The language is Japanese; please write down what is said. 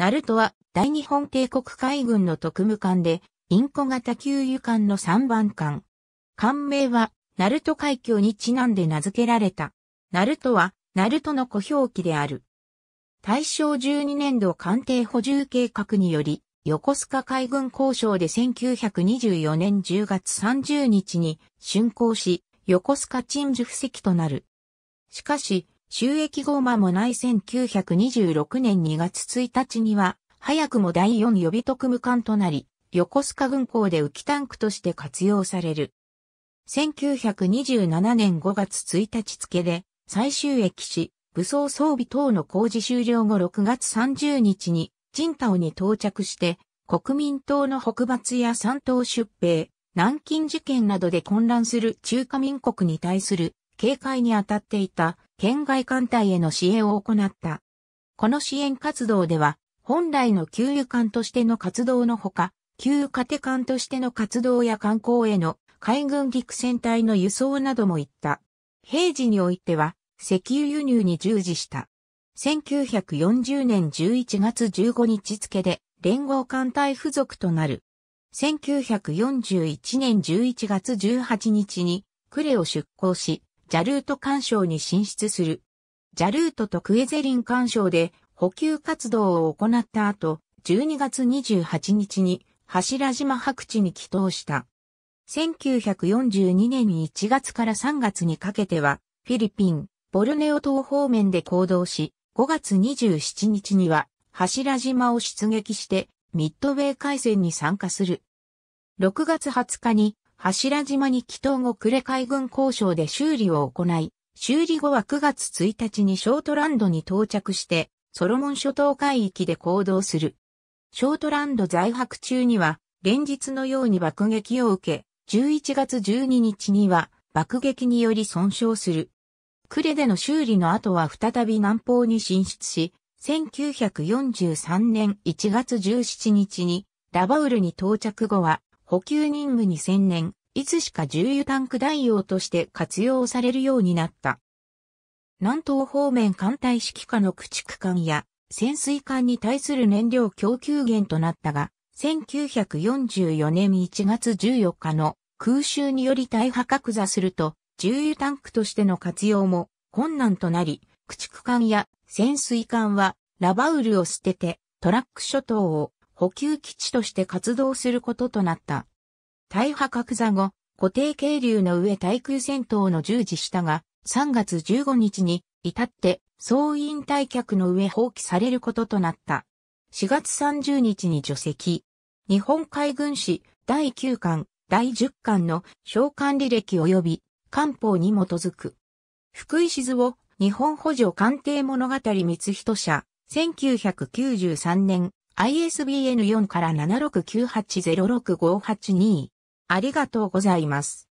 ナルトは大日本帝国海軍の特務艦で、インコ型給油艦の3番艦。艦名は、ナルト海峡にちなんで名付けられた。ナルトは、ナルトの小表記である。大正12年度艦艇補充計画により、横須賀海軍交渉で1924年10月30日に竣工し、横須賀鎮守布石となる。しかし、収益後間もない1926年2月1日には、早くも第4予備特務艦となり、横須賀軍港で浮きタンクとして活用される。1927年5月1日付で再収益し、武装装備等の工事終了後6月30日に、人島に到着して、国民党の北伐や山東出兵、南京事件などで混乱する中華民国に対する警戒に当たっていた県外艦隊への支援を行った。この支援活動では、本来の給油艦としての活動のほか、給油家庭艦としての活動や観光への海軍陸戦隊の輸送なども行った。平時においては、石油輸入に従事した。1940年11月15日付で連合艦隊付属となる。1941年11月18日に呉を出港し、ジャルート干渉に進出する。ジャルートとクエゼリン干渉で補給活動を行った後、12月28日に柱島白地に帰投した。1942年1月から3月にかけては、フィリピン、ボルネオ島方面で行動し、5月27日には柱島を出撃してミッドウェー海戦に参加する。6月20日に柱島に帰島後呉海軍交渉で修理を行い、修理後は9月1日にショートランドに到着して、ソロモン諸島海域で行動する。ショートランド在泊中には、連日のように爆撃を受け、11月12日には爆撃により損傷する。クレでの修理の後は再び南方に進出し、1943年1月17日にラバウルに到着後は補給任務に専念、いつしか重油タンク代用として活用されるようになった。南東方面艦隊指揮下の駆逐艦や潜水艦に対する燃料供給源となったが、1944年1月14日の空襲により大破格座すると、重油タンクとしての活用も困難となり、駆逐艦や潜水艦はラバウルを捨ててトラック諸島を補給基地として活動することとなった。大破格座後、固定渓流の上対空戦闘の従事したが、3月15日に至って総員退却の上放棄されることとなった。4月30日に除籍。日本海軍史第9巻、第10巻の召喚履歴及び官報に基づく。福井静を日本補助官邸物語光人社、1993年 ISBN4 から769806582。ありがとうございます。